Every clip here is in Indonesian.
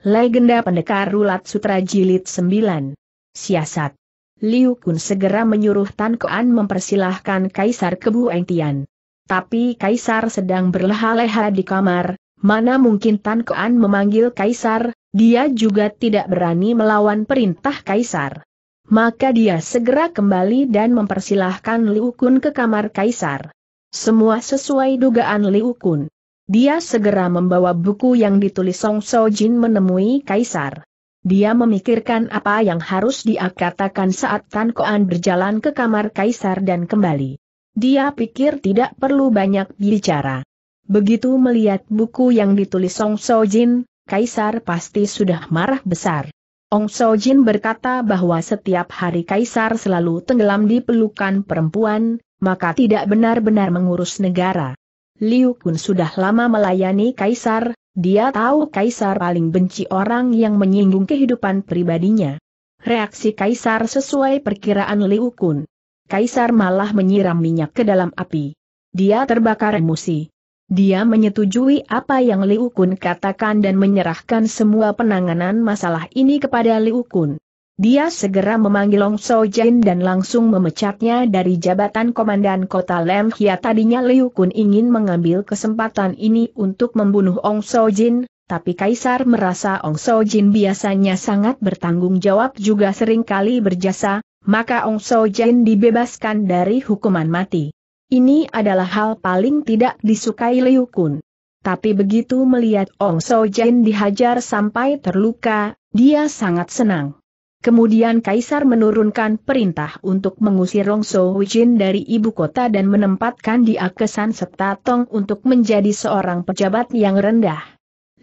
Legenda Pendekar Rulat Sutra Jilid 9. Siasat. Liu Kun segera menyuruh Tan Koan mempersilahkan Kaisar ke Bu Engtian. Tapi Kaisar sedang berleha-leha di kamar, mana mungkin Tan Koan memanggil Kaisar, dia juga tidak berani melawan perintah Kaisar. Maka dia segera kembali dan mempersilahkan Liu Kun ke kamar Kaisar. Semua sesuai dugaan Liu Kun. Dia segera membawa buku yang ditulis Song So Jin menemui Kaisar. Dia memikirkan apa yang harus dia katakan saat Tan Koan berjalan ke kamar Kaisar dan kembali. Dia pikir tidak perlu banyak bicara. Begitu melihat buku yang ditulis Song So Jin, Kaisar pasti sudah marah besar. Ong So Jin berkata bahwa setiap hari Kaisar selalu tenggelam di pelukan perempuan, maka tidak benar-benar mengurus negara. Liu Kun sudah lama melayani Kaisar, dia tahu Kaisar paling benci orang yang menyinggung kehidupan pribadinya. Reaksi Kaisar sesuai perkiraan Liu Kun. Kaisar malah menyiram minyak ke dalam api. Dia terbakar emosi. Dia menyetujui apa yang Liu Kun katakan dan menyerahkan semua penanganan masalah ini kepada Liu Kun. Dia segera memanggil Long So Jin dan langsung memecatnya dari jabatan komandan kota Lem Hia. Tadinya Liu Kun ingin mengambil kesempatan ini untuk membunuh Ong So Jin, tapi Kaisar merasa Ong So Jin biasanya sangat bertanggung jawab juga sering kali berjasa, maka Ong So Jin dibebaskan dari hukuman mati. Ini adalah hal paling tidak disukai Liu Kun. Tapi begitu melihat Ong So Jin dihajar sampai terluka, dia sangat senang. Kemudian Kaisar menurunkan perintah untuk mengusir Rongso Wijin dari ibu kota dan menempatkan dia ke Setatong Setatong untuk menjadi seorang pejabat yang rendah.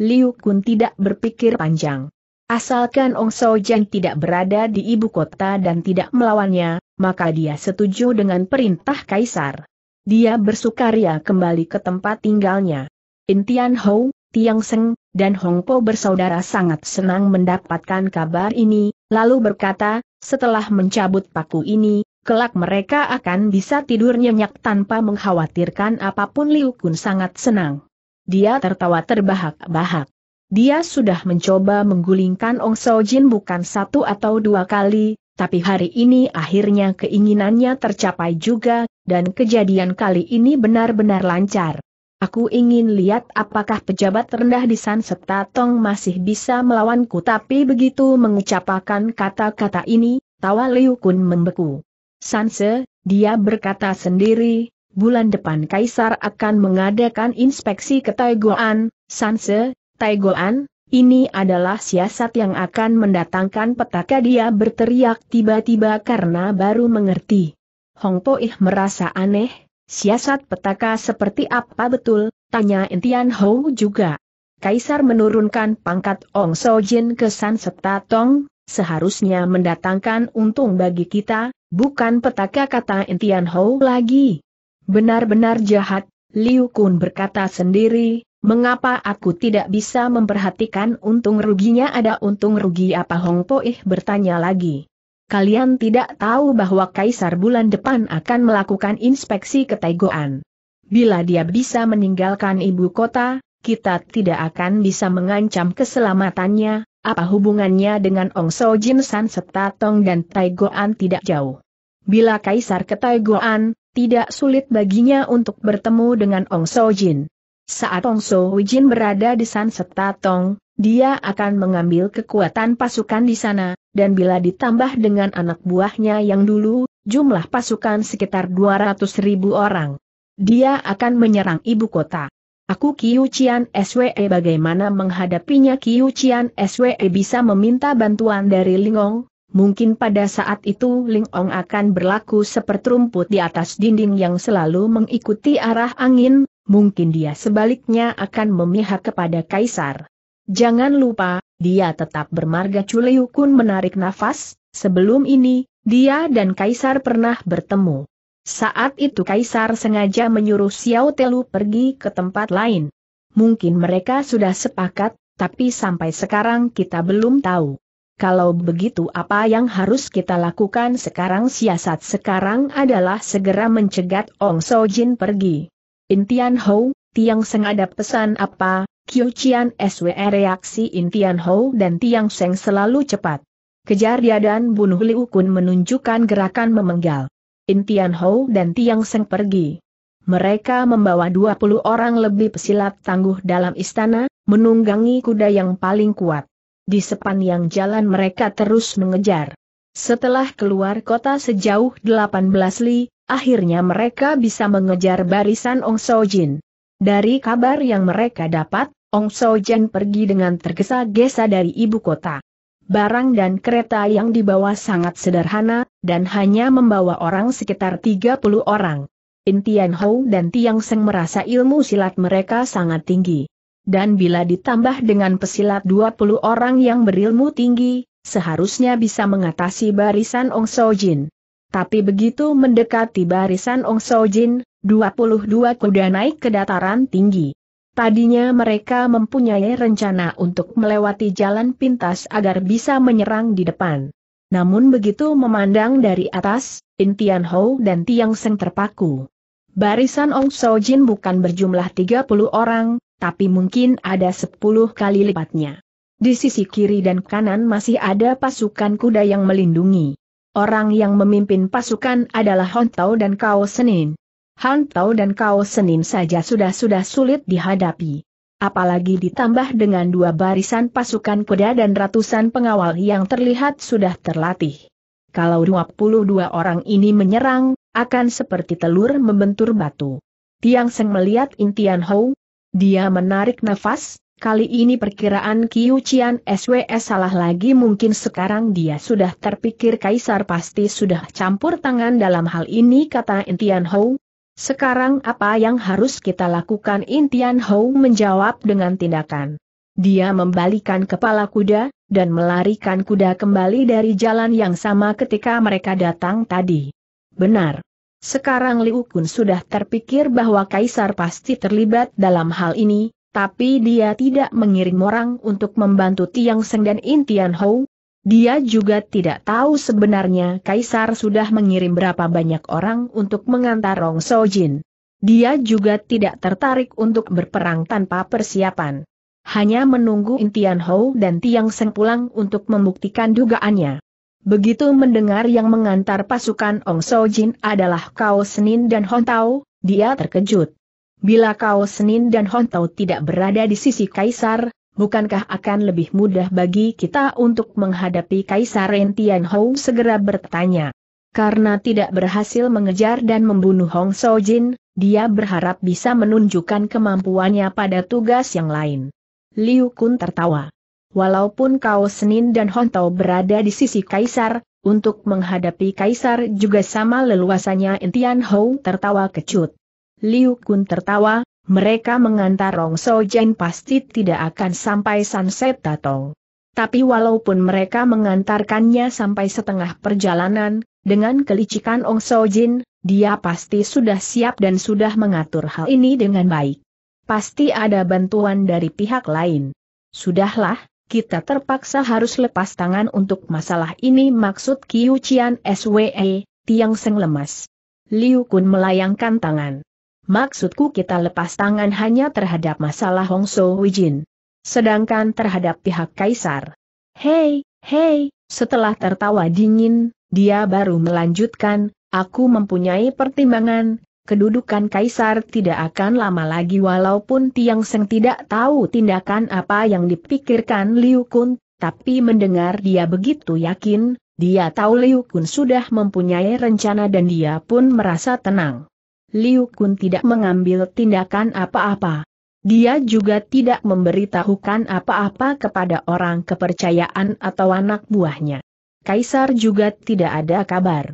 Liu Kun tidak berpikir panjang. Asalkan Ong Jan tidak berada di ibu kota dan tidak melawannya, maka dia setuju dengan perintah Kaisar. Dia bersukaria kembali ke tempat tinggalnya. Intian Hou, Tiang Seng, dan Hong Po bersaudara sangat senang mendapatkan kabar ini, lalu berkata, setelah mencabut paku ini, kelak mereka akan bisa tidur nyenyak tanpa mengkhawatirkan apapun Liu Kun sangat senang. Dia tertawa terbahak-bahak. Dia sudah mencoba menggulingkan Ong Jin bukan satu atau dua kali, tapi hari ini akhirnya keinginannya tercapai juga, dan kejadian kali ini benar-benar lancar. Aku ingin lihat apakah pejabat rendah di Sanseta Tong masih bisa melawanku tapi begitu mengucapkan kata-kata ini, tawa Liu Kun membeku. Sanse, dia berkata sendiri, bulan depan Kaisar akan mengadakan inspeksi ke Taiguan. Sanse, Taiguan, ini adalah siasat yang akan mendatangkan petaka dia berteriak tiba-tiba karena baru mengerti. Hong Poih merasa aneh, Siasat petaka seperti apa betul, tanya Intian Hou juga. Kaisar menurunkan pangkat Ong Sojin ke San Seta Tong, seharusnya mendatangkan untung bagi kita, bukan petaka kata Intian Hou lagi. Benar-benar jahat, Liu Kun berkata sendiri, mengapa aku tidak bisa memperhatikan untung ruginya ada untung rugi apa Hong Poih bertanya lagi kalian tidak tahu bahwa Kaisar bulan depan akan melakukan inspeksi ke Taigoan. Bila dia bisa meninggalkan ibu kota, kita tidak akan bisa mengancam keselamatannya, apa hubungannya dengan Ong So Jin San serta Tong dan Taigoan tidak jauh. Bila Kaisar ke Taigoan, tidak sulit baginya untuk bertemu dengan Ong So Jin. Saat Ong So Jin berada di San Setatong, dia akan mengambil kekuatan pasukan di sana, dan bila ditambah dengan anak buahnya yang dulu, jumlah pasukan sekitar 200 ribu orang. Dia akan menyerang ibu kota. Aku Kiu Chian SWE bagaimana menghadapinya Kiu Chian SWE bisa meminta bantuan dari Lingong, mungkin pada saat itu Lingong akan berlaku seperti rumput di atas dinding yang selalu mengikuti arah angin, mungkin dia sebaliknya akan memihak kepada Kaisar. Jangan lupa, dia tetap bermarga Chuliu menarik nafas, sebelum ini, dia dan Kaisar pernah bertemu. Saat itu Kaisar sengaja menyuruh Xiao Telu pergi ke tempat lain. Mungkin mereka sudah sepakat, tapi sampai sekarang kita belum tahu. Kalau begitu apa yang harus kita lakukan sekarang siasat sekarang adalah segera mencegat Ong Sojin pergi. Intian Hou, Tiang Seng ada pesan apa, Qiuqian SWR reaksi In Tian Hou dan Tiang Seng selalu cepat. Kejar dia dan bunuh Liu Kun menunjukkan gerakan memenggal. In Tian Hou dan Tiang Seng pergi. Mereka membawa 20 orang lebih pesilat tangguh dalam istana, menunggangi kuda yang paling kuat. Di sepanjang jalan mereka terus mengejar. Setelah keluar kota sejauh 18 li, akhirnya mereka bisa mengejar barisan Ong Sojin. Dari kabar yang mereka dapat, Ong Sojan pergi dengan tergesa-gesa dari ibu kota. Barang dan kereta yang dibawa sangat sederhana, dan hanya membawa orang sekitar 30 orang. Intian Hou dan Tiang Seng merasa ilmu silat mereka sangat tinggi. Dan bila ditambah dengan pesilat 20 orang yang berilmu tinggi, seharusnya bisa mengatasi barisan Ong Jin. Tapi begitu mendekati barisan Ong Jin, 22 kuda naik ke dataran tinggi. Tadinya mereka mempunyai rencana untuk melewati jalan pintas agar bisa menyerang di depan. Namun begitu memandang dari atas, Intian Hou dan Tiang Seng terpaku. Barisan Ong Sojin bukan berjumlah 30 orang, tapi mungkin ada 10 kali lipatnya. Di sisi kiri dan kanan masih ada pasukan kuda yang melindungi. Orang yang memimpin pasukan adalah Hon Tao dan Kao Senin. Hantau dan kau Senin saja sudah-sudah sulit dihadapi. Apalagi ditambah dengan dua barisan pasukan kuda dan ratusan pengawal yang terlihat sudah terlatih. Kalau 22 orang ini menyerang, akan seperti telur membentur batu. Tiang Seng melihat Intian Hou. Dia menarik nafas, kali ini perkiraan Kiu Cian SWS salah lagi mungkin sekarang dia sudah terpikir Kaisar pasti sudah campur tangan dalam hal ini kata Intian Hou, sekarang apa yang harus kita lakukan? Intian Hou menjawab dengan tindakan. Dia membalikan kepala kuda, dan melarikan kuda kembali dari jalan yang sama ketika mereka datang tadi. Benar. Sekarang Liu Kun sudah terpikir bahwa Kaisar pasti terlibat dalam hal ini, tapi dia tidak mengirim orang untuk membantu Tiang Seng dan Intian Hou, dia juga tidak tahu sebenarnya Kaisar sudah mengirim berapa banyak orang untuk mengantar Rong Sojin. Dia juga tidak tertarik untuk berperang tanpa persiapan. Hanya menunggu Intian Hou dan Tiang Seng pulang untuk membuktikan dugaannya. Begitu mendengar yang mengantar pasukan Ong Sojin adalah Kao Senin dan Hon Tao, dia terkejut. Bila Kao Senin dan Hon Tao tidak berada di sisi Kaisar, bukankah akan lebih mudah bagi kita untuk menghadapi Kaisar Rentian Hou segera bertanya. Karena tidak berhasil mengejar dan membunuh Hong Sojin, dia berharap bisa menunjukkan kemampuannya pada tugas yang lain. Liu Kun tertawa. Walaupun Kao Senin dan Hong Tao berada di sisi Kaisar, untuk menghadapi Kaisar juga sama leluasannya Intian Hou tertawa kecut. Liu Kun tertawa, mereka mengantar Rong Sojen pasti tidak akan sampai sunset Tatong. Tapi walaupun mereka mengantarkannya sampai setengah perjalanan, dengan kelicikan Ong Jin, dia pasti sudah siap dan sudah mengatur hal ini dengan baik. Pasti ada bantuan dari pihak lain. Sudahlah, kita terpaksa harus lepas tangan untuk masalah ini maksud Kiu Chian SWE, Tiang Seng lemas. Liu Kun melayangkan tangan. Maksudku kita lepas tangan hanya terhadap masalah Hong So Wijin. Sedangkan terhadap pihak Kaisar. Hei, hei, setelah tertawa dingin, dia baru melanjutkan, aku mempunyai pertimbangan, kedudukan Kaisar tidak akan lama lagi walaupun Tiang Seng tidak tahu tindakan apa yang dipikirkan Liu Kun, tapi mendengar dia begitu yakin, dia tahu Liu Kun sudah mempunyai rencana dan dia pun merasa tenang. Liu Kun tidak mengambil tindakan apa-apa. Dia juga tidak memberitahukan apa-apa kepada orang kepercayaan atau anak buahnya. Kaisar juga tidak ada kabar.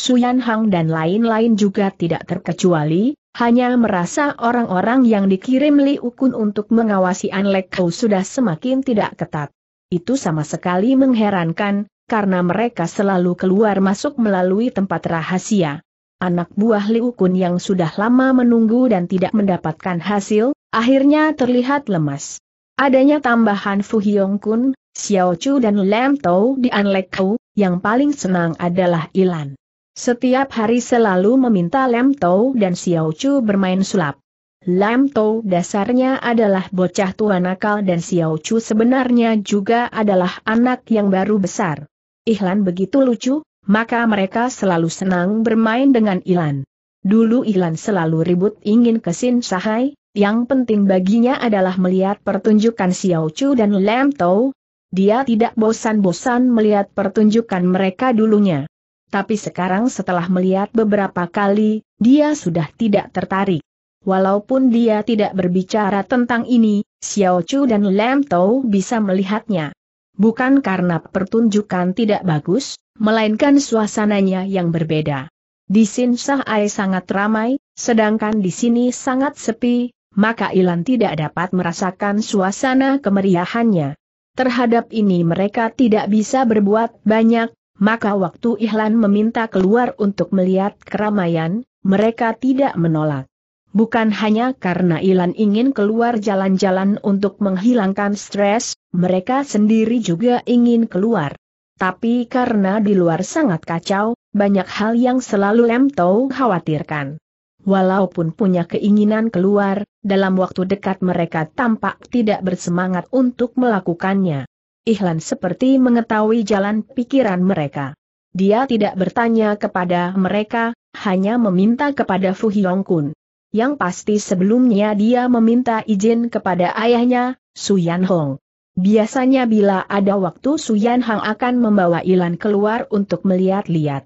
Suyan Hang dan lain-lain juga tidak terkecuali, hanya merasa orang-orang yang dikirim Li Ukun untuk mengawasi Anlek Kau sudah semakin tidak ketat. Itu sama sekali mengherankan, karena mereka selalu keluar masuk melalui tempat rahasia anak buah Liu Kun yang sudah lama menunggu dan tidak mendapatkan hasil, akhirnya terlihat lemas. Adanya tambahan Fu Hyong Kun, Xiao Chu dan Lam Tau di Anlek Kau, yang paling senang adalah Ilan. Setiap hari selalu meminta Lam Tau dan Xiao Chu bermain sulap. Lam Tau dasarnya adalah bocah tua nakal dan Xiao Chu sebenarnya juga adalah anak yang baru besar. Ilan begitu lucu, maka mereka selalu senang bermain dengan Ilan. Dulu Ilan selalu ribut ingin ke Sin Sahai, yang penting baginya adalah melihat pertunjukan Xiao Chu dan Lam Tau. Dia tidak bosan-bosan melihat pertunjukan mereka dulunya. Tapi sekarang setelah melihat beberapa kali, dia sudah tidak tertarik. Walaupun dia tidak berbicara tentang ini, Xiao Chu dan Lam Tau bisa melihatnya. Bukan karena pertunjukan tidak bagus, melainkan suasananya yang berbeda. Di Sin Sahai sangat ramai, sedangkan di sini sangat sepi, maka Ilan tidak dapat merasakan suasana kemeriahannya. Terhadap ini mereka tidak bisa berbuat banyak, maka waktu Ilan meminta keluar untuk melihat keramaian, mereka tidak menolak. Bukan hanya karena Ilan ingin keluar jalan-jalan untuk menghilangkan stres, mereka sendiri juga ingin keluar. Tapi karena di luar sangat kacau, banyak hal yang selalu Lem Tau khawatirkan. Walaupun punya keinginan keluar, dalam waktu dekat mereka tampak tidak bersemangat untuk melakukannya. Ihlan seperti mengetahui jalan pikiran mereka. Dia tidak bertanya kepada mereka, hanya meminta kepada Fu Hyong Kun yang pasti sebelumnya dia meminta izin kepada ayahnya, Yan Hong. Biasanya bila ada waktu Suyan Hang akan membawa Ilan keluar untuk melihat-lihat.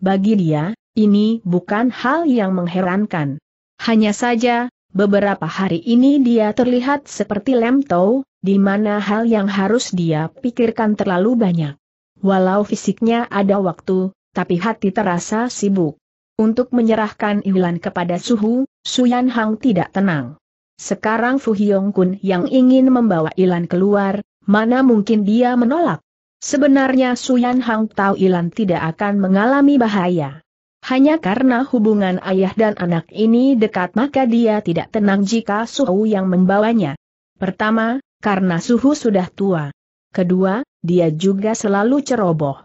Bagi dia, ini bukan hal yang mengherankan. Hanya saja, beberapa hari ini dia terlihat seperti lem tau, di mana hal yang harus dia pikirkan terlalu banyak. Walau fisiknya ada waktu, tapi hati terasa sibuk. Untuk menyerahkan Ilan kepada Suhu, Suyan Hang tidak tenang. Sekarang Fu Hyong Kun yang ingin membawa Ilan keluar, mana mungkin dia menolak? Sebenarnya Suyan Hang tahu Ilan tidak akan mengalami bahaya. Hanya karena hubungan ayah dan anak ini dekat maka dia tidak tenang jika Suhu yang membawanya. Pertama, karena Suhu sudah tua. Kedua, dia juga selalu ceroboh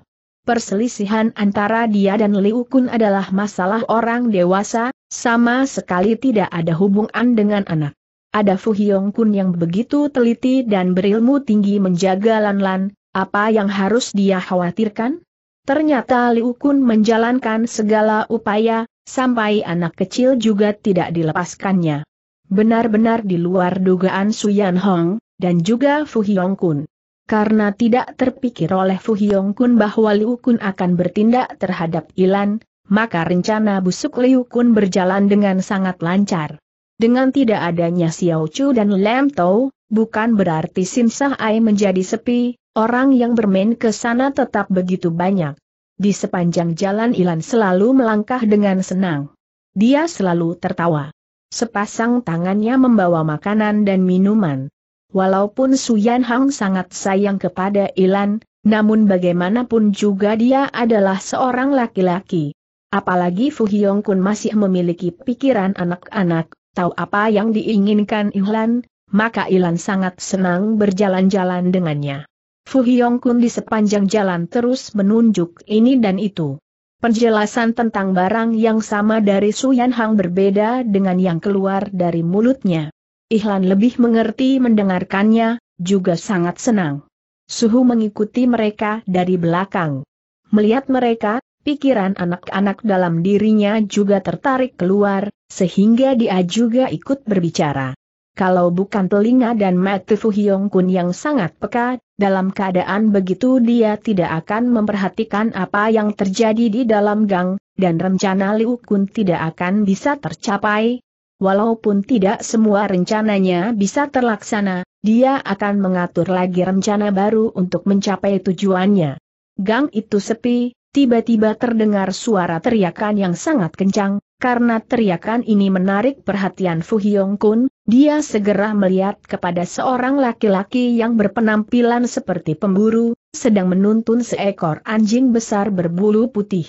perselisihan antara dia dan Liu Kun adalah masalah orang dewasa, sama sekali tidak ada hubungan dengan anak. Ada Fu Hyong Kun yang begitu teliti dan berilmu tinggi menjaga Lan-Lan, apa yang harus dia khawatirkan? Ternyata Liu Kun menjalankan segala upaya, sampai anak kecil juga tidak dilepaskannya. Benar-benar di luar dugaan Yan Hong, dan juga Fu Hyong Kun karena tidak terpikir oleh Fu Hyong Kun bahwa Liu Kun akan bertindak terhadap Ilan, maka rencana busuk Liu Kun berjalan dengan sangat lancar. Dengan tidak adanya Xiao Chu dan Lam Tou, bukan berarti Sim Sah Ai menjadi sepi, orang yang bermain ke sana tetap begitu banyak. Di sepanjang jalan Ilan selalu melangkah dengan senang. Dia selalu tertawa. Sepasang tangannya membawa makanan dan minuman. Walaupun Yan Hang sangat sayang kepada Ilan, namun bagaimanapun juga dia adalah seorang laki-laki. Apalagi Fu Hyong Kun masih memiliki pikiran anak-anak, tahu apa yang diinginkan Ilan, maka Ilan sangat senang berjalan-jalan dengannya. Fu Hyong Kun di sepanjang jalan terus menunjuk ini dan itu. Penjelasan tentang barang yang sama dari Yan Hang berbeda dengan yang keluar dari mulutnya. Ihlan lebih mengerti mendengarkannya, juga sangat senang. Suhu mengikuti mereka dari belakang. Melihat mereka, pikiran anak-anak dalam dirinya juga tertarik keluar, sehingga dia juga ikut berbicara. Kalau bukan telinga dan mata Fu Hyong Kun yang sangat peka, dalam keadaan begitu dia tidak akan memperhatikan apa yang terjadi di dalam gang, dan rencana Liu Kun tidak akan bisa tercapai, walaupun tidak semua rencananya bisa terlaksana, dia akan mengatur lagi rencana baru untuk mencapai tujuannya. Gang itu sepi, tiba-tiba terdengar suara teriakan yang sangat kencang, karena teriakan ini menarik perhatian Fu Hyong Kun, dia segera melihat kepada seorang laki-laki yang berpenampilan seperti pemburu, sedang menuntun seekor anjing besar berbulu putih.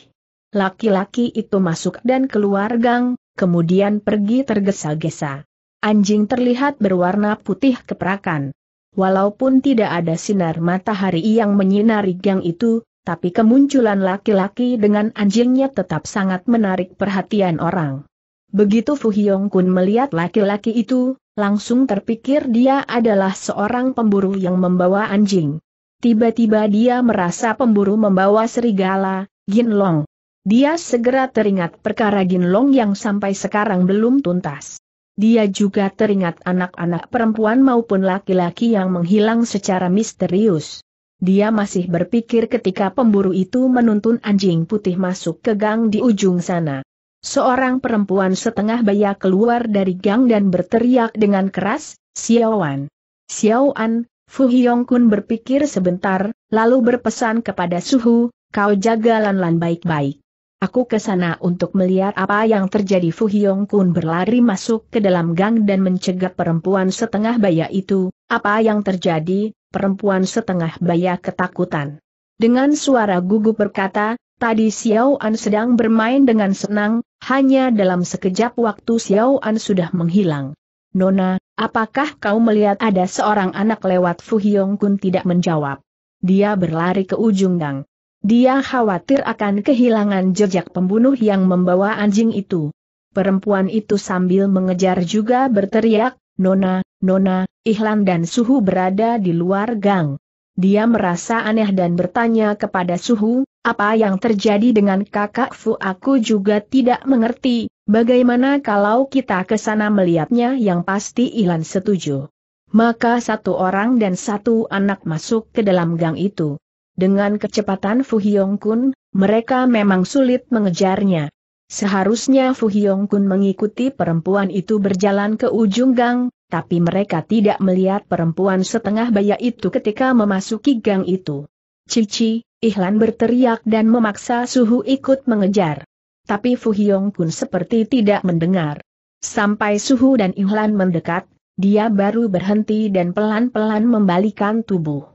Laki-laki itu masuk dan keluar gang, kemudian pergi tergesa-gesa. Anjing terlihat berwarna putih keperakan. Walaupun tidak ada sinar matahari yang menyinari gang itu, tapi kemunculan laki-laki dengan anjingnya tetap sangat menarik perhatian orang. Begitu Fu Hyong Kun melihat laki-laki itu, langsung terpikir dia adalah seorang pemburu yang membawa anjing. Tiba-tiba dia merasa pemburu membawa serigala, Gin Long. Dia segera teringat perkara Long yang sampai sekarang belum tuntas. Dia juga teringat anak-anak perempuan maupun laki-laki yang menghilang secara misterius. Dia masih berpikir ketika pemburu itu menuntun anjing putih masuk ke gang di ujung sana. Seorang perempuan setengah baya keluar dari gang dan berteriak dengan keras, Xiaoan. Xiaoan, Fu Kun berpikir sebentar, lalu berpesan kepada Suhu, kau jaga Lan Lan baik-baik. Aku ke sana untuk melihat apa yang terjadi Fu Hyong Kun berlari masuk ke dalam gang dan mencegat perempuan setengah baya itu, apa yang terjadi, perempuan setengah baya ketakutan. Dengan suara gugup berkata, tadi Xiao An sedang bermain dengan senang, hanya dalam sekejap waktu Xiao An sudah menghilang. Nona, apakah kau melihat ada seorang anak lewat Fu Hyong Kun tidak menjawab? Dia berlari ke ujung gang. Dia khawatir akan kehilangan jejak pembunuh yang membawa anjing itu. Perempuan itu sambil mengejar juga berteriak, Nona, Nona, Ihlan dan Suhu berada di luar gang. Dia merasa aneh dan bertanya kepada Suhu, apa yang terjadi dengan kakak Fu aku juga tidak mengerti, bagaimana kalau kita ke sana melihatnya yang pasti Ihlan setuju. Maka satu orang dan satu anak masuk ke dalam gang itu. Dengan kecepatan Fu Hyong Kun, mereka memang sulit mengejarnya. Seharusnya Fu Hyong Kun mengikuti perempuan itu berjalan ke ujung gang, tapi mereka tidak melihat perempuan setengah baya itu ketika memasuki gang itu. Cici, Ihlan berteriak dan memaksa Suhu ikut mengejar. Tapi Fu Hyong Kun seperti tidak mendengar. Sampai Suhu dan Ihlan mendekat, dia baru berhenti dan pelan-pelan membalikan tubuh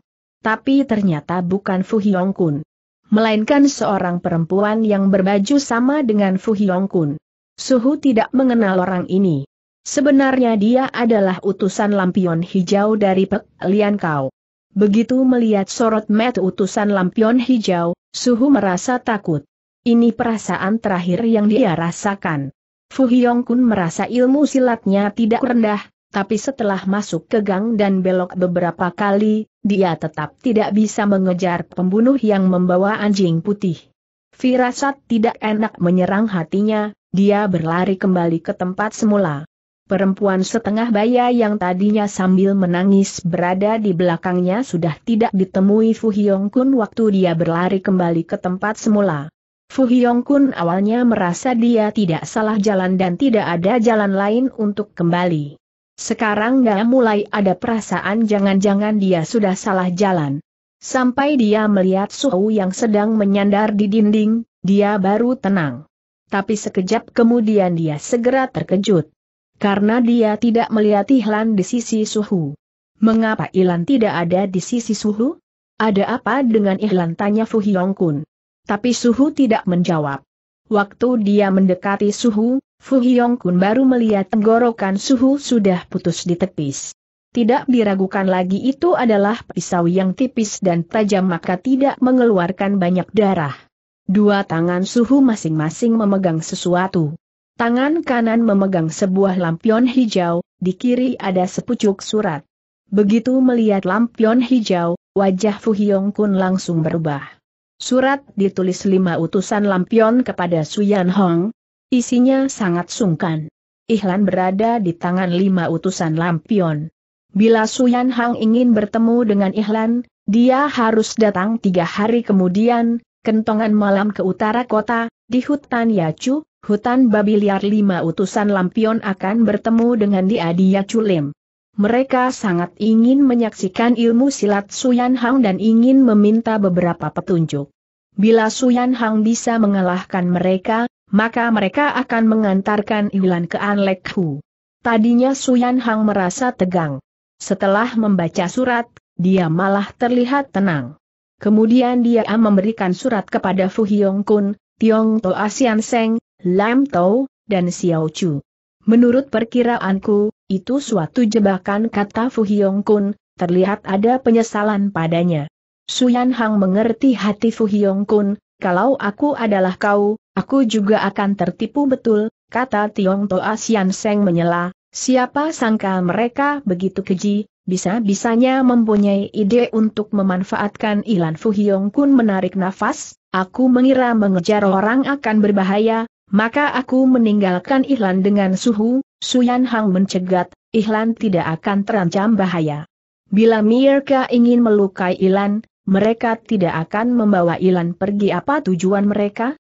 tapi ternyata bukan Fu Hyong Kun. Melainkan seorang perempuan yang berbaju sama dengan Fu Hyong Kun. Suhu tidak mengenal orang ini. Sebenarnya dia adalah utusan lampion hijau dari Pek Lian Kau. Begitu melihat sorot met utusan lampion hijau, Suhu merasa takut. Ini perasaan terakhir yang dia rasakan. Fu Hyong Kun merasa ilmu silatnya tidak rendah, tapi setelah masuk ke gang dan belok beberapa kali, dia tetap tidak bisa mengejar pembunuh yang membawa anjing putih. Firasat tidak enak menyerang hatinya, dia berlari kembali ke tempat semula. Perempuan setengah baya yang tadinya sambil menangis berada di belakangnya sudah tidak ditemui Fu Hyong Kun waktu dia berlari kembali ke tempat semula. Fu Hyong Kun awalnya merasa dia tidak salah jalan dan tidak ada jalan lain untuk kembali. Sekarang dia mulai ada perasaan jangan-jangan dia sudah salah jalan. Sampai dia melihat Suhu yang sedang menyandar di dinding, dia baru tenang. Tapi sekejap kemudian dia segera terkejut. Karena dia tidak melihat Ihlan di sisi Suhu. Mengapa Ihlan tidak ada di sisi Suhu? Ada apa dengan Ihlan tanya Fu Hyong Kun. Tapi Suhu tidak menjawab. Waktu dia mendekati Suhu, Fu Hiong Kun baru melihat tenggorokan suhu sudah putus ditepis. Tidak diragukan lagi itu adalah pisau yang tipis dan tajam maka tidak mengeluarkan banyak darah. Dua tangan suhu masing-masing memegang sesuatu. Tangan kanan memegang sebuah lampion hijau, di kiri ada sepucuk surat. Begitu melihat lampion hijau, wajah Fu Hiong Kun langsung berubah. Surat ditulis lima utusan lampion kepada Suyan Hong, Isinya sangat sungkan. Ihlan berada di tangan lima utusan lampion. Bila Suyan Hang ingin bertemu dengan Ihlan, dia harus datang tiga hari kemudian, kentongan malam ke utara kota, di hutan Yacu, hutan babi liar lima utusan lampion akan bertemu dengan dia di Yaculim. Mereka sangat ingin menyaksikan ilmu silat Suyan Hang dan ingin meminta beberapa petunjuk. Bila Suyan Hang bisa mengalahkan mereka, maka mereka akan mengantarkan Yulan ke Anlek Hu. Tadinya Suyan Hang merasa tegang. Setelah membaca surat, dia malah terlihat tenang. Kemudian dia memberikan surat kepada Fu Hyong Kun, Tiong To Asian Seng, Lam Tau, dan Xiao Chu. Menurut perkiraanku, itu suatu jebakan kata Fu Hyong Kun, terlihat ada penyesalan padanya. Suyan Hang mengerti hati Fu Hyong Kun, kalau aku adalah kau, Aku juga akan tertipu betul, kata Tiong Toa Sian Seng menyela, siapa sangka mereka begitu keji, bisa-bisanya mempunyai ide untuk memanfaatkan Ilan Fu Hiong Kun menarik nafas, aku mengira mengejar orang akan berbahaya, maka aku meninggalkan Ilan dengan suhu, Suyan Hang mencegat, Ilan tidak akan terancam bahaya. Bila mereka ingin melukai Ilan, mereka tidak akan membawa Ilan pergi apa tujuan mereka?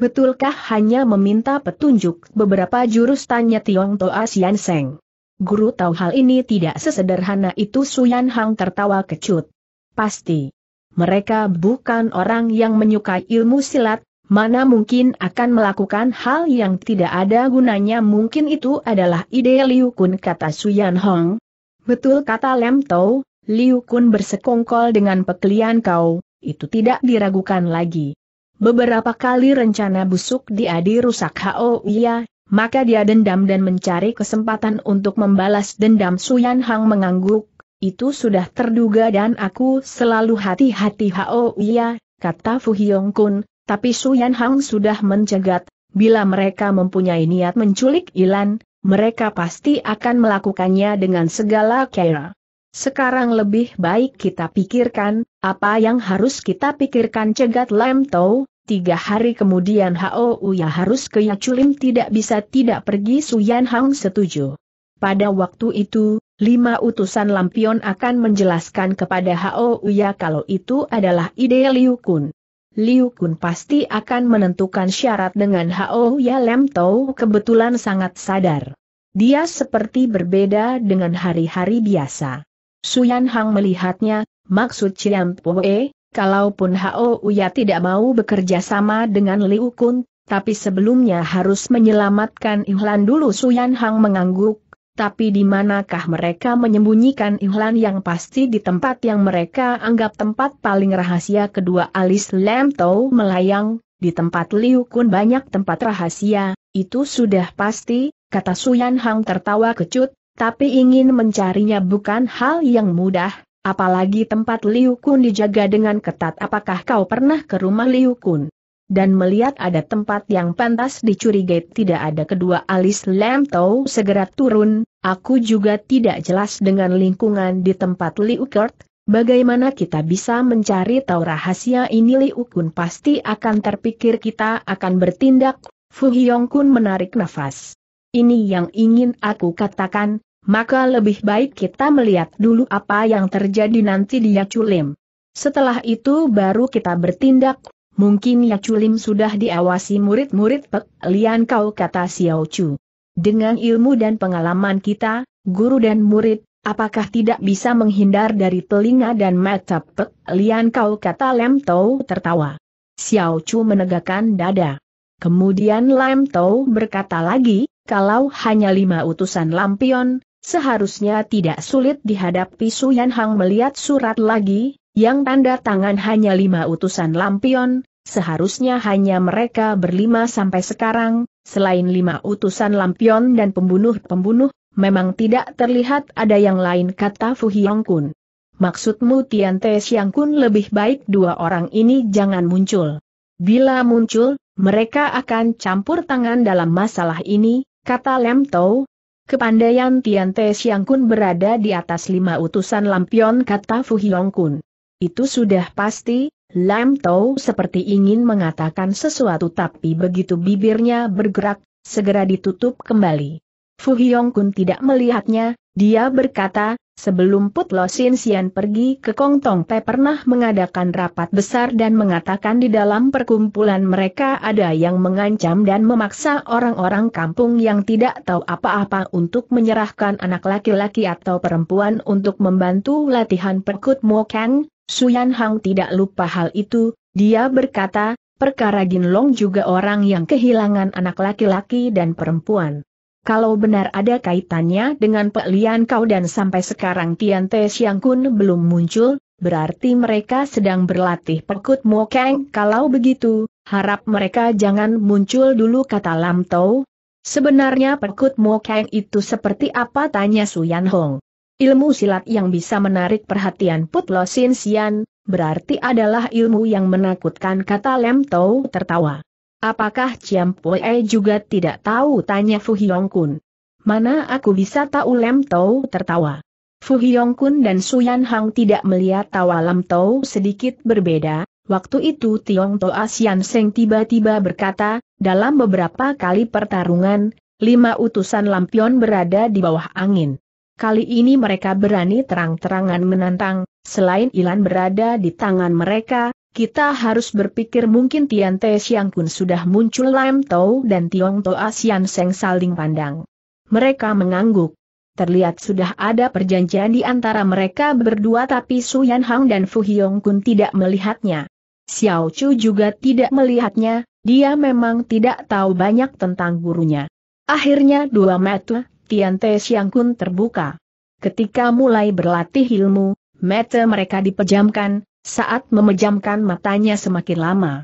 Betulkah hanya meminta petunjuk beberapa jurus tanya Tiong Toa Sian Seng? Guru tahu hal ini tidak sesederhana itu Suyan Hang tertawa kecut. Pasti. Mereka bukan orang yang menyukai ilmu silat, mana mungkin akan melakukan hal yang tidak ada gunanya mungkin itu adalah ide Liu Kun kata Suyan Hong. Betul kata Lem Tau, Liu Kun bersekongkol dengan pekelian kau, itu tidak diragukan lagi. Beberapa kali rencana busuk dia dirusak Hao Iya, maka dia dendam dan mencari kesempatan untuk membalas dendam Suyan Hang mengangguk, itu sudah terduga dan aku selalu hati-hati Hao Iya, kata Fu Hyong Kun, tapi Suyan Hang sudah mencegat, bila mereka mempunyai niat menculik Ilan, mereka pasti akan melakukannya dengan segala cara. Sekarang lebih baik kita pikirkan, apa yang harus kita pikirkan cegat Lam Tau, tiga hari kemudian Hau Uya harus ke Yaculim tidak bisa tidak pergi Suyan Hang setuju. Pada waktu itu, lima utusan lampion akan menjelaskan kepada Hau Uya kalau itu adalah ide Liu Kun. Liu Kun pasti akan menentukan syarat dengan Hao Uya Lam Tau kebetulan sangat sadar. Dia seperti berbeda dengan hari-hari biasa. Suyan Hang melihatnya, maksud Chiam Poe, kalaupun Hao Uya tidak mau bekerja sama dengan Liu Kun, tapi sebelumnya harus menyelamatkan Ihlan dulu Suyan Hang mengangguk, tapi di manakah mereka menyembunyikan Ihlan yang pasti di tempat yang mereka anggap tempat paling rahasia kedua alis Lam Tau melayang, di tempat Liu Kun banyak tempat rahasia, itu sudah pasti, kata Suyan Hang tertawa kecut, tapi ingin mencarinya bukan hal yang mudah, apalagi tempat Liu Kun dijaga dengan ketat apakah kau pernah ke rumah Liu Kun? Dan melihat ada tempat yang pantas dicurigai tidak ada kedua alis Lam Tau segera turun, aku juga tidak jelas dengan lingkungan di tempat Liu Kurt, Bagaimana kita bisa mencari tahu rahasia ini Liu Kun pasti akan terpikir kita akan bertindak, Fu Hyong Kun menarik nafas. Ini yang ingin aku katakan, maka lebih baik kita melihat dulu apa yang terjadi nanti di Yaculim. Setelah itu baru kita bertindak, mungkin Yaculim sudah diawasi murid-murid Pek Lian Kau kata Xiao Chu. Dengan ilmu dan pengalaman kita, guru dan murid, apakah tidak bisa menghindar dari telinga dan mata Pek Lian Kau kata Lem Tau tertawa. Xiao Chu menegakkan dada. Kemudian Lam Tau berkata lagi, kalau hanya lima utusan lampion, seharusnya tidak sulit dihadapi Suyan Hang melihat surat lagi, yang tanda tangan hanya lima utusan lampion, seharusnya hanya mereka berlima sampai sekarang, selain lima utusan lampion dan pembunuh-pembunuh, memang tidak terlihat ada yang lain kata Fu Hyong Kun. Maksudmu Tian Te Siang Kun lebih baik dua orang ini jangan muncul. Bila muncul, mereka akan campur tangan dalam masalah ini, Kata Lem Tau, kepandaian Tian Te Siang Kun berada di atas lima utusan lampion kata Fu Hiong Kun. Itu sudah pasti, Lam Tau seperti ingin mengatakan sesuatu tapi begitu bibirnya bergerak, segera ditutup kembali. Fu Hiong Kun tidak melihatnya, dia berkata, Sebelum Putlo Sin Sian pergi ke Kong Tong Pe pernah mengadakan rapat besar dan mengatakan di dalam perkumpulan mereka ada yang mengancam dan memaksa orang-orang kampung yang tidak tahu apa-apa untuk menyerahkan anak laki-laki atau perempuan untuk membantu latihan perkut Mokang, Suyan Hang tidak lupa hal itu, dia berkata, perkara Long juga orang yang kehilangan anak laki-laki dan perempuan. Kalau benar ada kaitannya dengan pelian kau dan sampai sekarang Tian Te Siang Kun belum muncul, berarti mereka sedang berlatih perkut mokeng. Kalau begitu, harap mereka jangan muncul dulu kata Lam Tau. Sebenarnya perkut mokeng itu seperti apa tanya Su Yan Hong. Ilmu silat yang bisa menarik perhatian Put Lo Sin Sian, berarti adalah ilmu yang menakutkan kata Lam Tau tertawa. Apakah Ciam Pue juga tidak tahu? Tanya Fu Hyong Kun. Mana aku bisa tahu Lem Tau tertawa. Fu Hyong Kun dan Su Yan Hang tidak melihat tawa Lem Tau sedikit berbeda, Waktu itu Tiong To Asian Seng tiba-tiba berkata, dalam beberapa kali pertarungan, lima utusan lampion berada di bawah angin. Kali ini mereka berani terang-terangan menantang, selain Ilan berada di tangan mereka, kita harus berpikir mungkin Tian Te Xiang Kun sudah muncul Lam Tau dan Tiong Toa Asian Seng saling pandang. Mereka mengangguk. Terlihat sudah ada perjanjian di antara mereka berdua tapi Su Yan Hang dan Fu Hyong Kun tidak melihatnya. Xiao Chu juga tidak melihatnya, dia memang tidak tahu banyak tentang gurunya. Akhirnya dua mata, Tian Te Xiang Kun terbuka. Ketika mulai berlatih ilmu, mata mereka dipejamkan, saat memejamkan matanya semakin lama.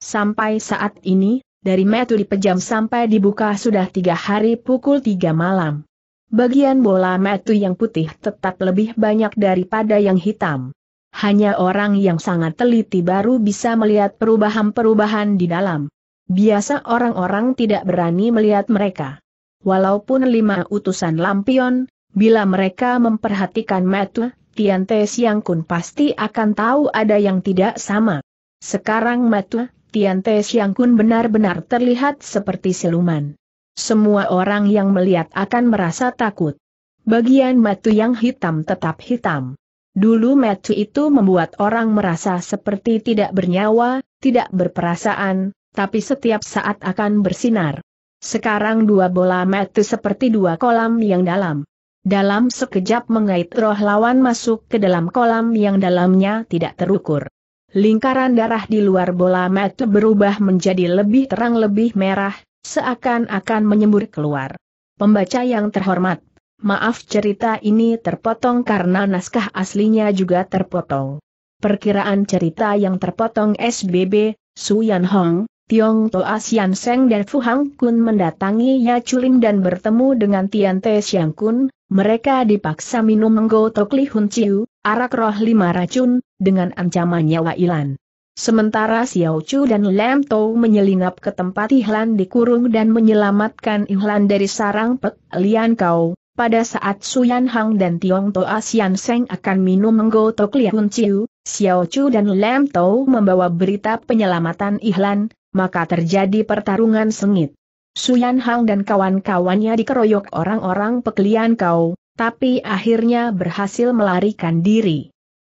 Sampai saat ini, dari metu dipejam sampai dibuka sudah tiga hari pukul tiga malam. Bagian bola metu yang putih tetap lebih banyak daripada yang hitam. Hanya orang yang sangat teliti baru bisa melihat perubahan-perubahan di dalam. Biasa orang-orang tidak berani melihat mereka. Walaupun lima utusan lampion, bila mereka memperhatikan metu, Tian Te Siang Kun pasti akan tahu ada yang tidak sama. Sekarang matu, Tian Te Siang Kun benar-benar terlihat seperti siluman. Semua orang yang melihat akan merasa takut. Bagian matu yang hitam tetap hitam. Dulu matu itu membuat orang merasa seperti tidak bernyawa, tidak berperasaan, tapi setiap saat akan bersinar. Sekarang dua bola matu seperti dua kolam yang dalam. Dalam sekejap mengait roh lawan masuk ke dalam kolam yang dalamnya tidak terukur. Lingkaran darah di luar bola mata berubah menjadi lebih terang lebih merah, seakan-akan menyembur keluar. Pembaca yang terhormat, maaf cerita ini terpotong karena naskah aslinya juga terpotong. Perkiraan cerita yang terpotong SBB, Su Yan Hong, Tiong To Asian Seng dan Fu Hang Kun mendatangi Ya Chulim dan bertemu dengan Tian Te Siang Kun, mereka dipaksa minum Tok Li Hun Chiu, arak roh lima racun, dengan ancaman nyawa Ilan. Sementara Xiao Chu dan Lam Tou menyelinap ke tempat Ihlan dikurung dan menyelamatkan Ihlan dari sarang Pek Lian Kau, pada saat Suyan Hang dan Tiong To Asian Seng akan minum Tok Li Hun Chiu, Xiao Chu dan Lam Tou membawa berita penyelamatan Ihlan, maka terjadi pertarungan sengit. Suyan Hang dan kawan-kawannya dikeroyok orang-orang pekelian kau, tapi akhirnya berhasil melarikan diri.